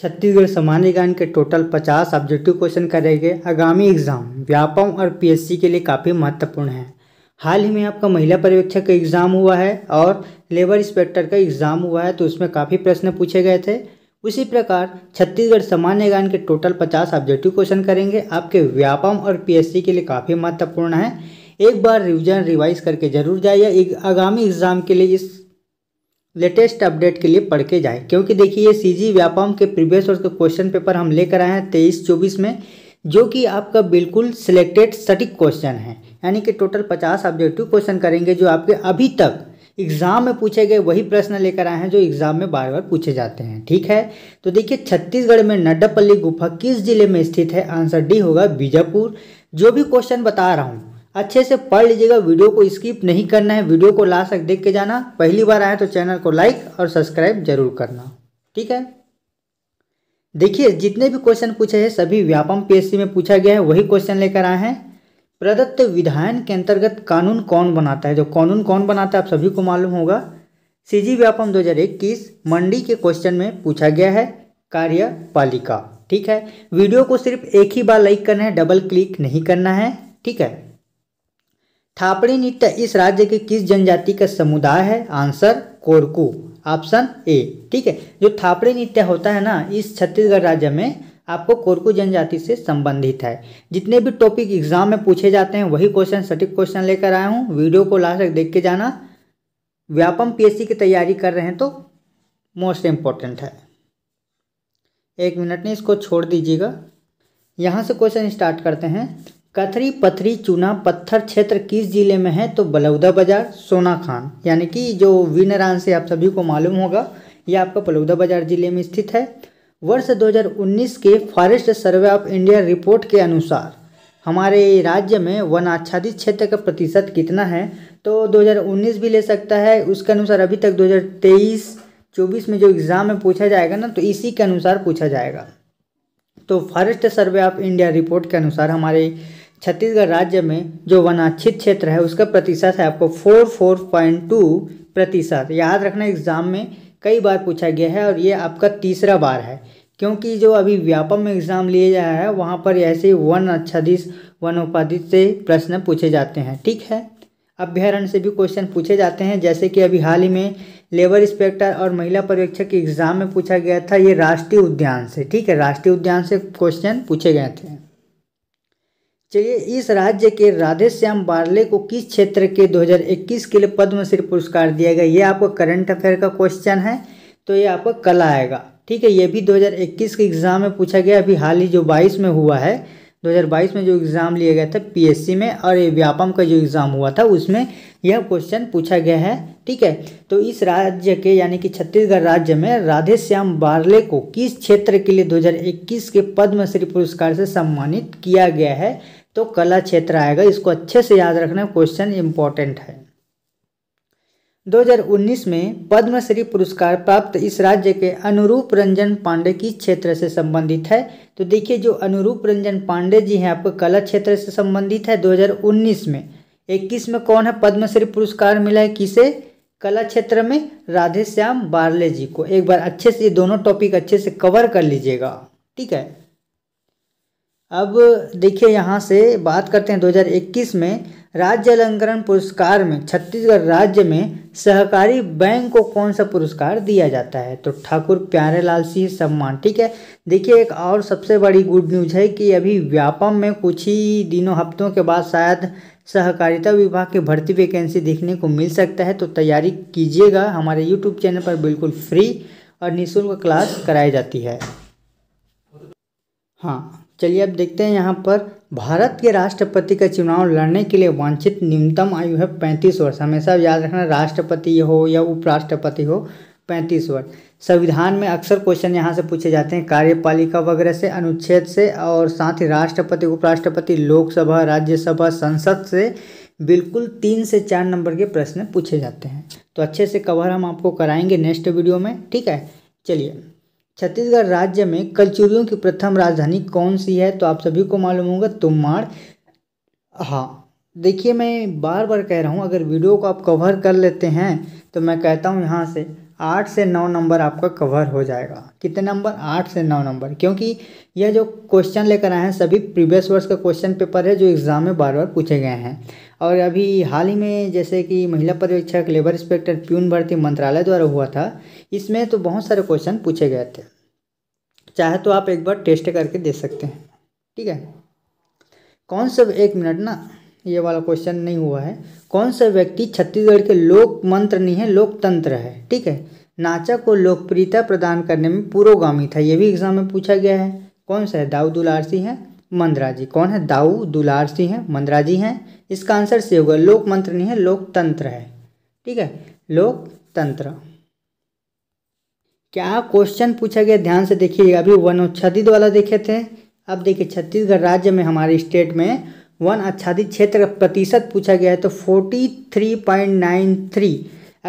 छत्तीसगढ़ सामान्य ज्ञान के टोटल 50 ऑब्जेक्टिव क्वेश्चन करेंगे आगामी एग्जाम व्यापम और पीएससी के लिए काफ़ी महत्वपूर्ण है हाल ही में आपका महिला पर्यवेक्षक का एग्ज़ाम हुआ है और लेबर इंस्पेक्टर का एग्ज़ाम हुआ है तो उसमें काफ़ी प्रश्न पूछे गए थे उसी प्रकार छत्तीसगढ़ सामान्य ज्ञान के टोटल पचास ऑब्जेक्टिव क्वेश्चन करेंगे आपके व्यापम और पी के लिए काफ़ी महत्वपूर्ण है एक बार रिविजन रिवाइज करके जरूर जाइए आगामी एग्ज़ाम के लिए इस लेटेस्ट अपडेट के लिए पढ़ के जाए क्योंकि देखिए ये सी जी व्यापम के प्रीवियस वर्ष का क्वेश्चन पेपर हम लेकर आए हैं तेईस चौबीस में जो कि आपका बिल्कुल सिलेक्टेड सटीक क्वेश्चन है यानी कि टोटल पचास ऑब्जेक्टिव क्वेश्चन करेंगे जो आपके अभी तक एग्जाम में पूछे गए वही प्रश्न लेकर आए हैं जो एग्जाम में बार बार पूछे जाते हैं ठीक है तो देखिए छत्तीसगढ़ में नड्डापल्ली गुफा किस जिले में स्थित है आंसर डी होगा बीजापुर जो भी क्वेश्चन बता रहा हूँ अच्छे से पढ़ लीजिएगा वीडियो को स्किप नहीं करना है वीडियो को लास्ट तक देख के जाना पहली बार आए तो चैनल को लाइक और सब्सक्राइब जरूर करना ठीक है देखिए जितने भी क्वेश्चन पूछे हैं सभी व्यापम पीएससी में पूछा गया है वही क्वेश्चन लेकर आए हैं प्रदत्त विधायन के अंतर्गत कानून कौन बनाता है जो कानून कौन बनाता है आप सभी को मालूम होगा सीजी व्यापम 2021 मंडी के क्वेश्चन में पूछा गया है कार्यपालिका ठीक है वीडियो को सिर्फ एक ही बार लाइक करना है डबल क्लिक नहीं करना है ठीक है थापड़ी नृत्य इस राज्य के किस जनजाति का समुदाय है आंसर कोरकू ऑप्शन ए ठीक है जो थापड़ी नृत्य होता है ना इस छत्तीसगढ़ राज्य में आपको कोरकू जनजाति से संबंधित है जितने भी टॉपिक एग्जाम में पूछे जाते हैं वही क्वेश्चन सटीक क्वेश्चन लेकर आया हूँ वीडियो को लास्ट तक देख के जाना व्यापम पीएससी की तैयारी कर रहे हैं तो मोस्ट इम्पॉर्टेंट है एक मिनट में इसको छोड़ दीजिएगा यहाँ से क्वेश्चन स्टार्ट करते हैं कथरी पथरी चूना पत्थर क्षेत्र किस ज़िले में है तो बलौदा बाजार सोना खान यानी कि जो विनर आंसर आप सभी को मालूम होगा ये आपका बलौदा बाजार जिले में स्थित है वर्ष 2019 के forest survey of India report के अनुसार हमारे राज्य में वन आच्छादित क्षेत्र का प्रतिशत कितना है तो 2019 भी ले सकता है उसके अनुसार अभी तक 2023 24 में जो एग्ज़ाम में पूछा जाएगा ना तो इसी के अनुसार पूछा जाएगा तो forest survey of India report के अनुसार हमारे छत्तीसगढ़ राज्य में जो वनाक्षित क्षेत्र है उसका प्रतिशत है आपको फोर फोर पॉइंट टू प्रतिशत याद रखना एग्ज़ाम में कई बार पूछा गया है और ये आपका तीसरा बार है क्योंकि जो अभी व्यापम में एग्ज़ाम लिए जा रहा है वहाँ पर ऐसे वन अच्छाधीश वन उपाधित से प्रश्न पूछे जाते हैं ठीक है अभ्यारण्य से भी क्वेश्चन पूछे जाते हैं जैसे कि अभी हाल ही में लेबर इंस्पेक्टर और महिला पर्यवेक्षक के एग्ज़ाम में पूछा गया था ये राष्ट्रीय उद्यान से ठीक है राष्ट्रीय उद्यान से क्वेश्चन पूछे गए थे चलिए इस राज्य के राधेश्याम बारले को किस क्षेत्र के 2021 के लिए पद्मश्री पुरस्कार दिया गया ये आपका करंट अफेयर का क्वेश्चन है तो ये आपका कल आएगा ठीक है ये भी 2021 के एग्ज़ाम में पूछा गया अभी हाल ही जो 22 में हुआ है 2022 में जो एग्ज़ाम लिया गया था पीएससी में और ये व्यापम का जो एग्ज़ाम हुआ था उसमें यह क्वेश्चन पूछा गया है ठीक है तो इस राज्य के यानी कि छत्तीसगढ़ राज्य में राधे श्याम बारले को किस क्षेत्र के लिए 2021 के पद्मश्री पुरस्कार से सम्मानित किया गया है तो कला क्षेत्र आएगा इसको अच्छे से याद रखना क्वेश्चन इंपॉर्टेंट है 2019 में पद्मश्री पुरस्कार प्राप्त इस राज्य के अनुरूप रंजन पांडे किस क्षेत्र से संबंधित है तो देखिए जो अनुरूप रंजन पांडे जी हैं आपको कला क्षेत्र से संबंधित है 2019 में 21 में कौन है पद्मश्री पुरस्कार मिला है किसे कला क्षेत्र में राधेश्याम बार्ले बारले जी को एक बार अच्छे से ये दोनों टॉपिक अच्छे से कवर कर लीजिएगा ठीक है अब देखिए यहाँ से बात करते हैं 2021 में राज्य अलंकरण पुरस्कार में छत्तीसगढ़ राज्य में सहकारी बैंक को कौन सा पुरस्कार दिया जाता है तो ठाकुर प्यारे लाल सिंह सम्मान ठीक है देखिए एक और सबसे बड़ी गुड न्यूज है कि अभी व्यापम में कुछ ही दिनों हफ्तों के बाद शायद सहकारिता विभाग की भर्ती वैकेंसी देखने को मिल सकता है तो तैयारी कीजिएगा हमारे यूट्यूब चैनल पर बिल्कुल फ्री और निःशुल्क क्लास कराई जाती है हाँ चलिए अब देखते हैं यहाँ पर भारत के राष्ट्रपति का चुनाव लड़ने के लिए वांछित न्यूनतम आयु है पैंतीस वर्ष हमेशा याद रखना राष्ट्रपति हो या उपराष्ट्रपति हो पैंतीस वर्ष संविधान में अक्सर क्वेश्चन यहाँ से पूछे जाते हैं कार्यपालिका वगैरह से अनुच्छेद से और साथ ही राष्ट्रपति उपराष्ट्रपति लोकसभा राज्यसभा संसद से बिल्कुल तीन से चार नंबर के प्रश्न पूछे जाते हैं तो अच्छे से कवर हम आपको कराएंगे नेक्स्ट वीडियो में ठीक है चलिए छत्तीसगढ़ राज्य में कलचुरियों की प्रथम राजधानी कौन सी है तो आप सभी को मालूम होगा तुम्माड़ हाँ देखिए मैं बार बार कह रहा हूँ अगर वीडियो को आप कवर कर लेते हैं तो मैं कहता हूँ यहाँ से आठ से नौ नंबर आपका कवर हो जाएगा कितने नंबर आठ से नौ नंबर क्योंकि यह जो क्वेश्चन लेकर आए हैं सभी प्रीवियस वर्ष का क्वेश्चन पेपर है जो एग्ज़ाम में बार बार पूछे गए हैं और अभी हाल ही में जैसे कि महिला पर्यवेक्षक लेबर इंस्पेक्टर प्यून भर्ती मंत्रालय द्वारा हुआ था इसमें तो बहुत सारे क्वेश्चन पूछे गए थे चाहे तो आप एक बार टेस्ट करके दे सकते हैं ठीक है कौन सा एक मिनट ना ये वाला क्वेश्चन नहीं हुआ है कौन सा व्यक्ति छत्तीसगढ़ के लोक मंत्र नहीं है लोकतंत्र है ठीक है नाचा को लोकप्रियता प्रदान करने में पुरोगामी था ये भी एग्जाम में पूछा गया है कौन सा है दाऊ दुलारसी है मंदरा जी कौन है दाऊ दुलारसी है मंदरा जी हैं इसका आंसर सी होगा लोकमंत्र नहीं है लोकतंत्र है ठीक है लोकतंत्र क्या क्वेश्चन पूछा गया ध्यान से देखिएगा अभी वन उच्छादित वाला देखे थे अब देखिए छत्तीसगढ़ राज्य में हमारे स्टेट में वन आच्छादित क्षेत्र का प्रतिशत पूछा गया है तो forty three point nine three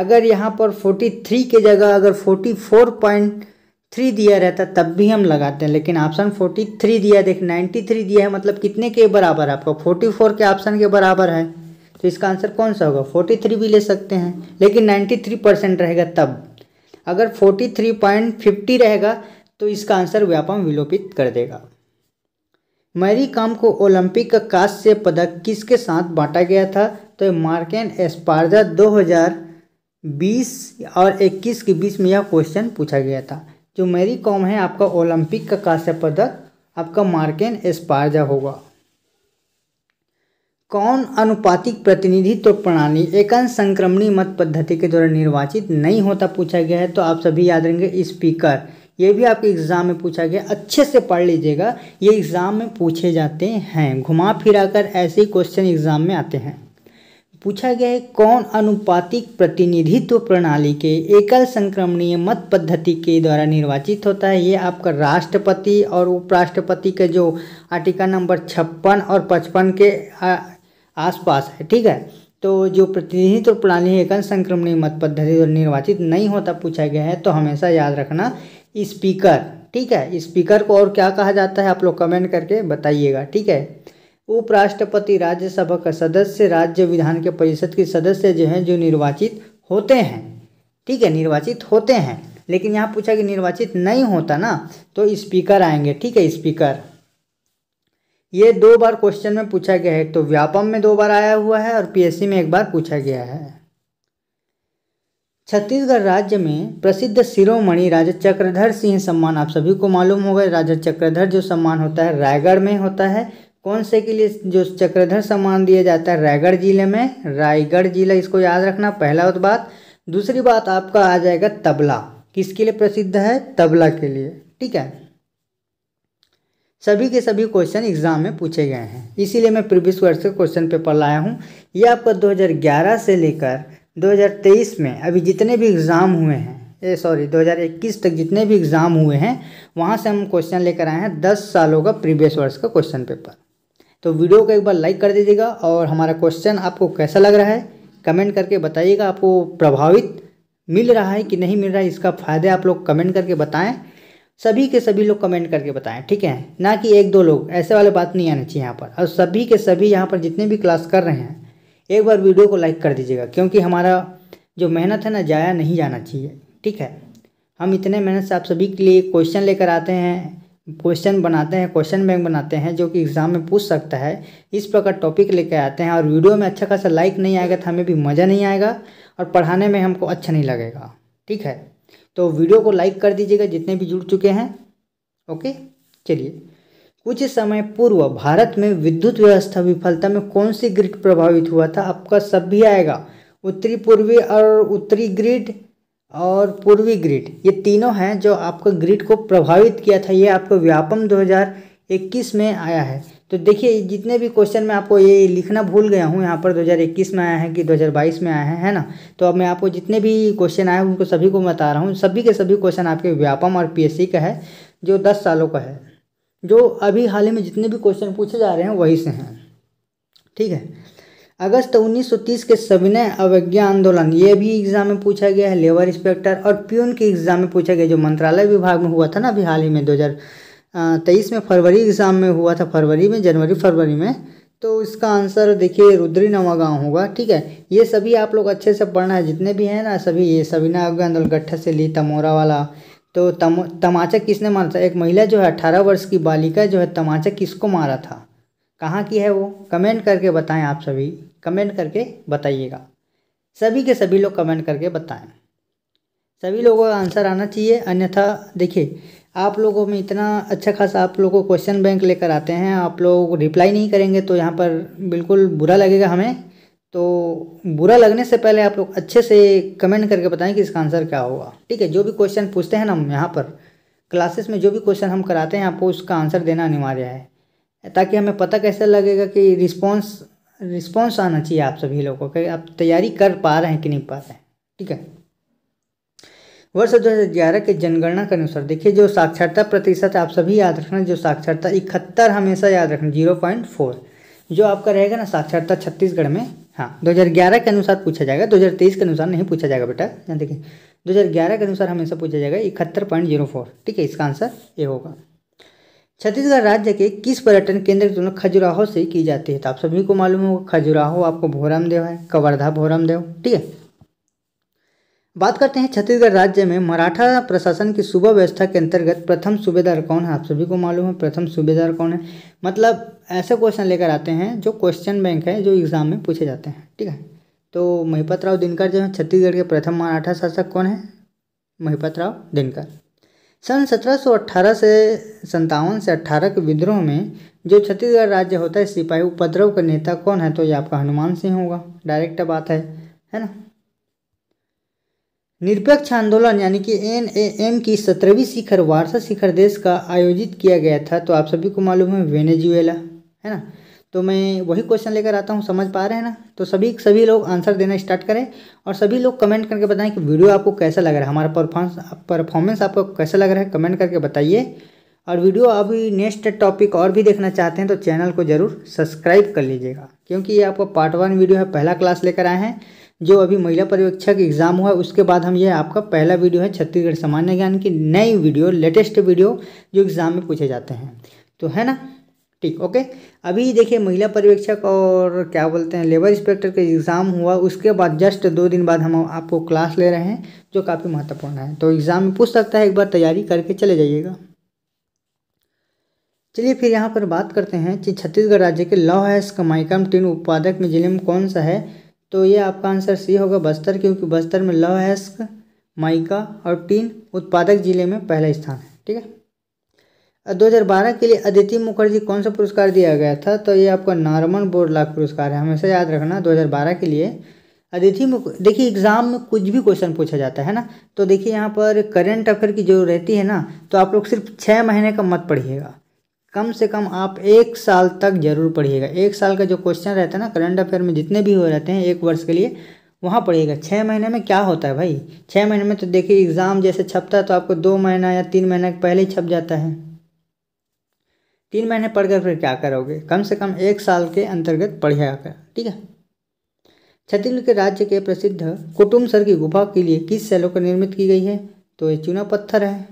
अगर यहाँ पर फोर्टी थ्री के जगह अगर फोर्टी फोर पॉइंट थ्री दिया रहता तब भी हम लगाते हैं लेकिन ऑप्शन फोर्टी थ्री दिया देख नाइन्टी थ्री दिया है मतलब कितने के बराबर है आपका फोर्टी फोर के ऑप्शन के बराबर है तो इसका आंसर कौन सा होगा फोर्टी थ्री भी ले सकते हैं लेकिन नाइन्टी थ्री परसेंट रहेगा तब अगर फोर्टी थ्री पॉइंट फिफ्टी रहेगा तो इसका आंसर व्यापम विलोपित कर देगा मैरी काम को ओलंपिक का कांस्य पदक किसके साथ बांटा गया था तो मार्केन एस्पार्जा दो बीस और 21 के बीच में यह क्वेश्चन पूछा गया था जो मेरी कॉम है आपका ओलंपिक का कांस्य पदक आपका मार्केन एस्पार्जा होगा कौन अनुपातिक प्रतिनिधित्व प्रणाली एकांश संक्रमणी मत पद्धति के द्वारा निर्वाचित नहीं होता पूछा गया है तो आप सभी याद रहेंगे स्पीकर ये भी आपके एग्ज़ाम में पूछा गया अच्छे से पढ़ लीजिएगा ये एग्ज़ाम में पूछे जाते हैं घुमा फिरा कर ऐसे क्वेश्चन एग्ज़ाम में आते हैं पूछा गया है कौन अनुपातिक प्रतिनिधित्व प्रणाली के एकल संक्रमणीय मत पद्धति के द्वारा निर्वाचित होता है ये आपका राष्ट्रपति और उपराष्ट्रपति के जो आर्टिकल नंबर छप्पन और पचपन के आसपास है ठीक है तो जो प्रतिनिधित्व प्रणाली है एकल संक्रमणीय मत पद्धति द्वारा निर्वाचित नहीं होता पूछा गया है तो हमेशा याद रखना स्पीकर ठीक है स्पीकर को और क्या कहा जाता है आप लोग कमेंट करके बताइएगा ठीक है उपराष्ट्रपति राज्यसभा का सदस्य राज्य विधान के परिषद के सदस्य जो हैं जो निर्वाचित होते हैं ठीक है निर्वाचित होते हैं लेकिन यहाँ पूछा कि निर्वाचित नहीं होता ना तो स्पीकर आएंगे ठीक है स्पीकर ये दो बार क्वेश्चन में पूछा गया है तो व्यापम में दो बार आया हुआ है और पीएससी में एक बार पूछा गया है छत्तीसगढ़ राज्य में प्रसिद्ध शिरोमणि राजा चक्रधर सिंह सम्मान आप सभी को मालूम होगा राजा चक्रधर जो सम्मान होता है रायगढ़ में होता है कौन से के लिए जो चक्रधर सम्मान दिया जाता है रायगढ़ जिले में रायगढ़ जिला इसको याद रखना पहला बात दूसरी बात आपका आ जाएगा तबला किसके लिए प्रसिद्ध है तबला के लिए ठीक है सभी के सभी क्वेश्चन एग्जाम में पूछे गए हैं इसीलिए मैं प्रीवियस वर्ष के क्वेश्चन पेपर लाया हूँ ये आपका 2011 से लेकर 2023 में अभी जितने भी एग्ज़ाम हुए हैं ये सॉरी 2021 तक जितने भी एग्ज़ाम हुए हैं वहाँ से हम क्वेश्चन लेकर आए हैं दस सालों का प्रीवियस वर्ष का क्वेश्चन पेपर तो वीडियो को एक बार लाइक कर दीजिएगा और हमारा क्वेश्चन आपको कैसा लग रहा है कमेंट करके बताइएगा आपको प्रभावित मिल रहा है कि नहीं मिल रहा है इसका फ़ायदे आप लोग कमेंट करके बताएं सभी के सभी लोग कमेंट करके बताएं ठीक है ना कि एक दो लोग ऐसे वाले बात नहीं आनी चाहिए यहाँ पर और सभी के सभी यहाँ पर जितने भी क्लास कर रहे हैं एक बार वीडियो को लाइक कर दीजिएगा क्योंकि हमारा जो मेहनत है ना जाया नहीं जाना चाहिए ठीक है हम इतने मेहनत से आप सभी के लिए क्वेश्चन लेकर आते हैं क्वेश्चन बनाते हैं क्वेश्चन बैंक बनाते हैं जो कि एग्ज़ाम में पूछ सकता है इस प्रकार टॉपिक लेकर आते हैं और वीडियो में अच्छा खासा लाइक नहीं आएगा तो हमें भी मज़ा नहीं आएगा और पढ़ाने में हमको अच्छा नहीं लगेगा ठीक है तो वीडियो को लाइक कर दीजिएगा जितने भी जुड़ चुके हैं ओके चलिए कुछ समय पूर्व भारत में विद्युत व्यवस्था विफलता में कौन सी ग्रिड प्रभावित हुआ था आपका सब भी आएगा उत्तरी पूर्वी और उत्तरी ग्रिड और पूर्वी ग्रिड ये तीनों हैं जो आपको ग्रिड को प्रभावित किया था ये आपको व्यापम 2021 में आया है तो देखिए जितने भी क्वेश्चन मैं आपको ये लिखना भूल गया हूँ यहाँ पर 2021 में आया है कि 2022 में आया है है ना तो अब मैं आपको जितने भी क्वेश्चन आए उनको सभी को बता रहा हूँ सभी के सभी क्वेश्चन आपके व्यापम और पी का है जो दस सालों का है जो अभी हाल ही में जितने भी क्वेश्चन पूछे जा रहे हैं वही से हैं ठीक है अगस्त 1930 के सविनय अवज्ञा आंदोलन ये भी एग्जाम में पूछा गया है लेबर इंस्पेक्टर और प्यून के एग्जाम में पूछा गया जो मंत्रालय विभाग में हुआ था ना अभी हाल ही में दो में फरवरी एग्जाम में हुआ था फरवरी में जनवरी फरवरी में तो इसका आंसर देखिए रुद्री नवागांव होगा ठीक है ये सभी आप लोग अच्छे से पढ़ना है जितने भी हैं ना सभी ये सविना अवज्ञा आंदोलन गट्ठा से ली तमोरा वाला तो तम तमाचा किसने मारा था एक महिला जो है अट्ठारह वर्ष की बालिका जो है तमाचा किसको मारा था कहाँ की है वो कमेंट करके बताएं आप सभी कमेंट करके बताइएगा सभी के सभी लोग कमेंट करके बताएं सभी लोगों का आंसर आना चाहिए अन्यथा देखिए आप लोगों में इतना अच्छा खासा आप लोगों को क्वेश्चन बैंक लेकर आते हैं आप लोग रिप्लाई नहीं करेंगे तो यहाँ पर बिल्कुल बुरा लगेगा हमें तो बुरा लगने से पहले आप लोग अच्छे से कमेंट करके बताएं कि इसका आंसर क्या होगा ठीक है जो भी क्वेश्चन पूछते हैं ना हम यहाँ पर क्लासेस में जो भी क्वेश्चन हम कराते हैं आपको उसका आंसर देना अनिवार्य है ताकि हमें पता कैसे लगेगा कि रिस्पॉन्स रिस्पॉन्स आना चाहिए आप सभी लोगों का आप तैयारी कर पा रहे हैं कि नहीं पा रहे हैं ठीक है वर्ष दो हज़ार ग्यारह के जनगणना के अनुसार देखिए जो साक्षरता प्रतिशत आप सभी याद रखना जो साक्षरता इकहत्तर हमेशा याद रखना जीरो पॉइंट फोर जो आपका रहेगा ना साक्षरता छत्तीसगढ़ में हाँ दो हज़ार ग्यारह के अनुसार पूछा जाएगा दो हज़ार तेईस के अनुसार नहीं पूछा जाएगा बेटा यहाँ देखिए दो हज़ार ग्यारह के अनुसार हमेशा पूछा जाएगा इकहत्तर पॉइंट जीरो फोर ठीक है इसका आंसर ये होगा छत्तीसगढ़ राज्य के किस पर्यटन केंद्र की तुलना खजुराहो से की जाती है तो आप सभी को मालूम होगा खजुराहो आपको भोरमदेव है कवर्धा भोरमदेव ठीक है बात करते हैं छत्तीसगढ़ राज्य में मराठा प्रशासन की सुबह व्यवस्था के अंतर्गत प्रथम सूबेदार कौन है आप सभी को मालूम है प्रथम सूबेदार कौन है मतलब ऐसे क्वेश्चन लेकर आते हैं जो क्वेश्चन बैंक है जो एग्जाम में पूछे जाते हैं ठीक है तो महिपत राव दिनकर जो है छत्तीसगढ़ के प्रथम मराठा शासक कौन है महिपत राव दिनकर सन 1718 से संतावन से अट्ठारह के विद्रोह में जो छत्तीसगढ़ राज्य होता है सिपाही उपद्रव का नेता कौन है तो ये आपका हनुमान सिंह होगा डायरेक्ट बात है है ना निरपेक्ष आंदोलन यानी कि एन ए एम की सत्रहवीं शिखर वार्षा शिखर देश का आयोजित किया गया था तो आप सभी को मालूम है वेनेजुएला है ना तो मैं वही क्वेश्चन लेकर आता हूँ समझ पा रहे हैं ना तो सभी सभी लोग आंसर देना स्टार्ट करें और सभी लोग कमेंट करके बताएं कि वीडियो आपको कैसा लग रहा है हमारा परफॉर्मेंस परफॉर्मेंस आपको कैसा लग रहा है कमेंट करके बताइए और वीडियो अभी नेक्स्ट टॉपिक और भी देखना चाहते हैं तो चैनल को ज़रूर सब्सक्राइब कर लीजिएगा क्योंकि ये आपका पार्ट वन वीडियो है पहला क्लास लेकर आए हैं जो अभी महिला पर्यवेक्षक एग्ज़ाम हुआ है उसके बाद हम ये आपका पहला वीडियो है छत्तीसगढ़ सामान्य ज्ञान की नई वीडियो लेटेस्ट वीडियो जो एग्ज़ाम में पूछे जाते हैं तो है ना ठीक ओके अभी देखिए महिला पर्यवेक्षक और क्या बोलते हैं लेबर इंस्पेक्टर का एग्ज़ाम हुआ उसके बाद जस्ट दो दिन बाद हम आपको क्लास ले रहे हैं जो काफ़ी महत्वपूर्ण है तो एग्ज़ाम में पूछ सकता है एक बार तैयारी करके चले जाइएगा चलिए फिर यहाँ पर बात करते हैं कि छत्तीसगढ़ राज्य के लॉ हैस कमाइकम टीन उत्पादक में जिले में कौन सा है तो ये आपका आंसर सी होगा बस्तर क्योंकि बस्तर में लॉ हैस माइका और टीन उत्पादक जिले में पहला स्थान है ठीक है 2012 के लिए अदिति मुखर्जी कौन सा पुरस्कार दिया गया था तो ये आपका नॉर्मन बोरलाक पुरस्कार है हमेशा याद रखना 2012 के लिए अदिति मुख देखिए एग्ज़ाम में कुछ भी क्वेश्चन पूछा जाता है ना तो देखिए यहाँ पर करेंट अफेयर की जो रहती है ना तो आप लोग सिर्फ छः महीने का मत पढ़िएगा कम से कम आप एक साल तक जरूर पढ़िएगा एक साल का जो क्वेश्चन रहता है ना करंट अफेयर में जितने भी हो रहते हैं एक वर्ष के लिए वहाँ पढ़िएगा छः महीने में क्या होता है भाई छः महीने में तो देखिए एग्ज़ाम जैसे छपता है तो आपको दो महीना या तीन महीना पहले ही छप जाता है तीन महीने पढ़कर फिर क्या करोगे कम से कम एक साल के अंतर्गत पढ़िया कर ठीक है छत्तीसगढ़ के राज्य के प्रसिद्ध कुटुम सर की गुफा के लिए किस शैलों का निर्मित की गई है तो ये चूना पत्थर है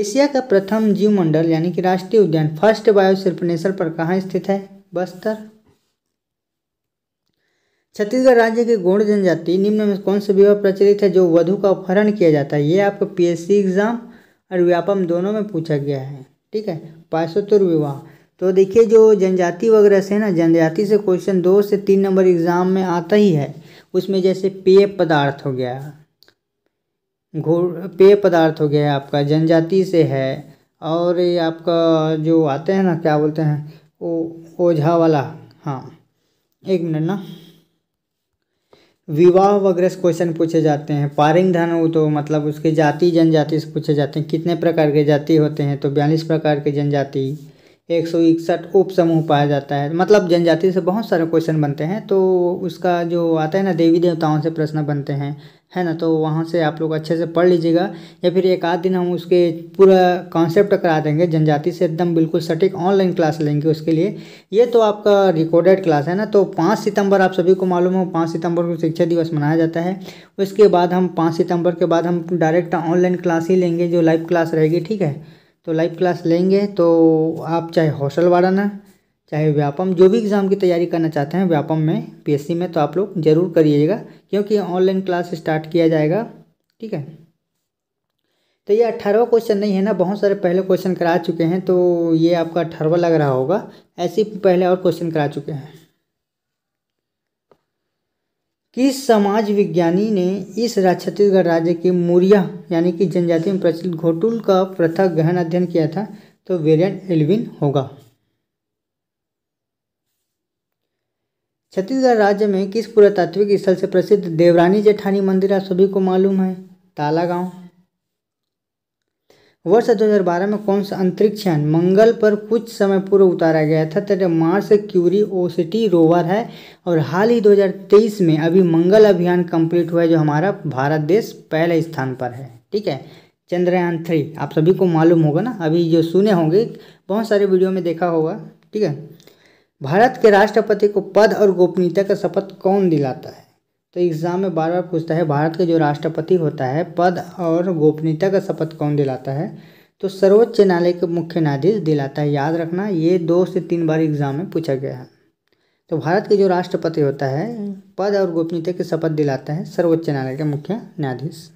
एशिया का प्रथम जीव मंडल यानी कि राष्ट्रीय उद्यान फर्स्ट बायोसिर्पनेसर पर कहाँ स्थित है बस्तर छत्तीसगढ़ राज्य के गोंड जनजाति निम्न में कौन सा विवाह प्रचलित है जो वधु का अपहरण किया जाता है ये आपको पीएससी एग्जाम और व्यापम दोनों में पूछा गया है ठीक है पार्श्वोत्तर विवाह तो देखिए जो जनजाति वगैरह से ना जनजाति से क्वेश्चन दो से तीन नंबर एग्जाम में आता ही है उसमें जैसे पेय पदार्थ हो गया घोड़ पेय पदार्थ हो गया आपका जनजाति से है और ये आपका जो आते हैं ना क्या बोलते हैं ओ ओझा वाला हाँ एक मिनट ना विवाह वगैरह से क्वेश्चन पूछे जाते हैं पारिंग धन हो तो मतलब उसके जाति जनजाति से पूछे जाते हैं कितने प्रकार के जाति होते हैं तो बयालीस प्रकार के जनजाति एक सौ इकसठ उप समूह पाया जाता है मतलब जनजाति से बहुत सारे क्वेश्चन बनते हैं तो उसका जो आता है ना देवी देवताओं से प्रश्न बनते हैं है ना तो वहाँ से आप लोग अच्छे से पढ़ लीजिएगा या फिर एक आध दिन हम उसके पूरा कॉन्सेप्ट करा देंगे जनजाति से एकदम बिल्कुल सटीक ऑनलाइन क्लास लेंगे उसके लिए ये तो आपका रिकॉर्डेड क्लास है ना तो पाँच सितंबर आप सभी को मालूम हो पाँच सितंबर को शिक्षा दिवस मनाया जाता है उसके बाद हम पाँच सितंबर के बाद हम डायरेक्ट ऑनलाइन क्लास ही लेंगे जो लाइव क्लास रहेगी ठीक है तो लाइव क्लास लेंगे तो आप चाहे वाला वाराना चाहे व्यापम जो भी एग्ज़ाम की तैयारी करना चाहते हैं व्यापम में पीएससी में तो आप लोग ज़रूर करिएगा क्योंकि ऑनलाइन क्लास स्टार्ट किया जाएगा ठीक है तो ये अट्ठारहवा क्वेश्चन नहीं है ना बहुत सारे पहले क्वेश्चन करा चुके हैं तो ये आपका अट्ठारहवा लग रहा होगा ऐसे पहले और क्वेश्चन करा चुके हैं किस समाज विज्ञानी ने इस छत्तीसगढ़ राज्य के मुरिया यानी कि जनजाति में प्रचलित घोटुल का प्रथा गहन अध्ययन किया था तो वेरियन एल्विन होगा छत्तीसगढ़ राज्य में किस पुरातात्विक स्थल से प्रसिद्ध देवरानी जेठानी मंदिर आप सभी को मालूम है ताला गांव वर्ष 2012 में कौन सा अंतरिक्ष यान मंगल पर कुछ समय पूर्व उतारा गया था तथा मार्स क्यूरी ओसिटी रोवर है और हाल ही 2023 में अभी मंगल अभियान कंप्लीट हुआ है जो हमारा भारत देश पहले स्थान पर है ठीक है चंद्रयान थ्री आप सभी को मालूम होगा ना अभी जो सुने होंगे बहुत सारे वीडियो में देखा होगा ठीक है भारत के राष्ट्रपति को पद और गोपनीयता का शपथ कौन दिलाता है तो एग्ज़ाम में बार बार पूछता है भारत का जो राष्ट्रपति होता है पद और गोपनीयता का शपथ कौन दिलाता है तो सर्वोच्च न्यायालय के मुख्य न्यायाधीश दिलाता है याद रखना ये दो से तीन बार एग्ज़ाम में पूछा गया है तो भारत के जो राष्ट्रपति होता है पद और गोपनीयता की शपथ दिलाता है सर्वोच्च न्यायालय के मुख्य न्यायाधीश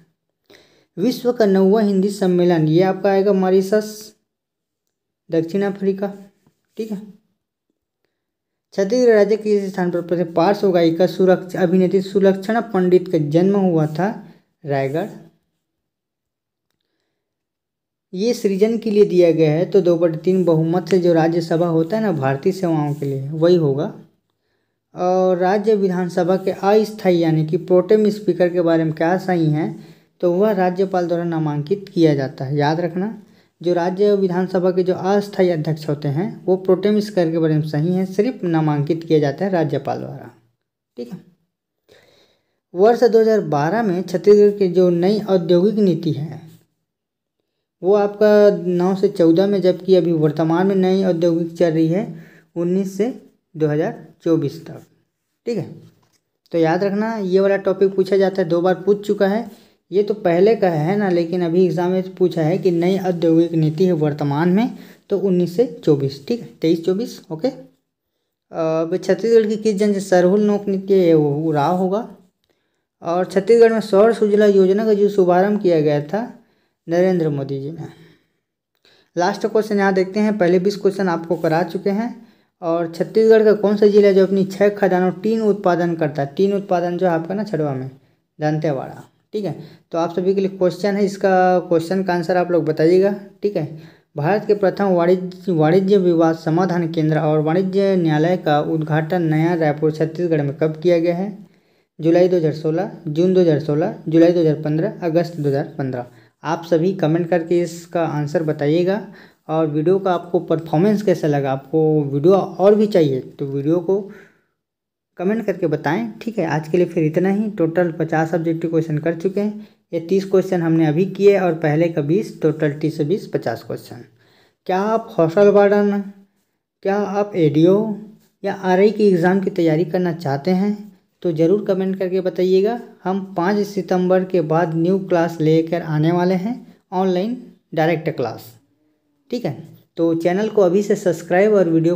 विश्व का नौवा हिंदी सम्मेलन ये आपका आएगा मॉरिशस दक्षिण अफ्रीका ठीक है छत्तीसगढ़ राज्य के इस स्थान पर पार्श्व गायिका सुरक्षा अभिनेत्री सुलक्षणा पंडित का जन्म हुआ था रायगढ़ ये सृजन के लिए दिया गया है तो दो बटे तीन बहुमत से जो राज्यसभा होता है ना भारतीय सेवाओं के लिए वही होगा और राज्य विधानसभा के अस्थायी यानी कि प्रोटेम स्पीकर के बारे में क्या सही है तो वह राज्यपाल द्वारा नामांकित किया जाता है याद रखना जो राज्य विधानसभा के जो अस्थायी अध्यक्ष होते हैं वो प्रोटेम स्कर के बारे में सही है सिर्फ नामांकित किया जाता है राज्यपाल द्वारा ठीक है वर्ष 2012 में छत्तीसगढ़ की जो नई औद्योगिक नीति है वो आपका नौ से चौदह में जबकि अभी वर्तमान में नई औद्योगिक चल रही है उन्नीस से दो तक ठीक है तो याद रखना ये वाला टॉपिक पूछा जाता है दो बार पूछ चुका है ये तो पहले का है ना लेकिन अभी एग्जाम में पूछा है कि नई औद्योगिक नीति है वर्तमान में तो उन्नीस से चौबीस ठीक है तेईस चौबीस ओके छत्तीसगढ़ की किस जन सरहुल नोक नीति वो राह होगा और छत्तीसगढ़ में सौर सुजला योजना का जो शुभारंभ किया गया था नरेंद्र मोदी जी ने लास्ट क्वेश्चन यहाँ देखते हैं पहले बीस क्वेश्चन आपको करा चुके हैं और छत्तीसगढ़ का कौन सा जिला जो अपनी छः खदानों तीन उत्पादन करता है तीन उत्पादन जो है आपका ना छड़वा में दंतेवाड़ा ठीक है तो आप सभी के लिए क्वेश्चन है इसका क्वेश्चन का आंसर आप लोग बताइएगा ठीक है भारत के प्रथम वाणिज्य वाणिज्य विवाद समाधान केंद्र और वाणिज्य न्यायालय का उद्घाटन नया रायपुर छत्तीसगढ़ में कब किया गया है जुलाई 2016, जून 2016, जुलाई 2015, अगस्त 2015 आप सभी कमेंट करके इसका आंसर बताइएगा और वीडियो का आपको परफॉर्मेंस कैसा लगा आपको वीडियो और भी चाहिए तो वीडियो को कमेंट करके बताएं ठीक है आज के लिए फिर इतना ही टोटल पचास ऑब्जेक्टिव क्वेश्चन कर चुके हैं ये तीस क्वेश्चन हमने अभी किए और पहले का बीस टोटल तीस से बीस पचास क्वेश्चन क्या आप हॉस्टल वार्डन क्या आप एडीओ या आई की एग्ज़ाम की तैयारी करना चाहते हैं तो ज़रूर कमेंट करके बताइएगा हम पाँच सितंबर के बाद न्यू क्लास लेकर आने वाले हैं ऑनलाइन डायरेक्ट क्लास ठीक है तो चैनल को अभी से सब्सक्राइब और वीडियो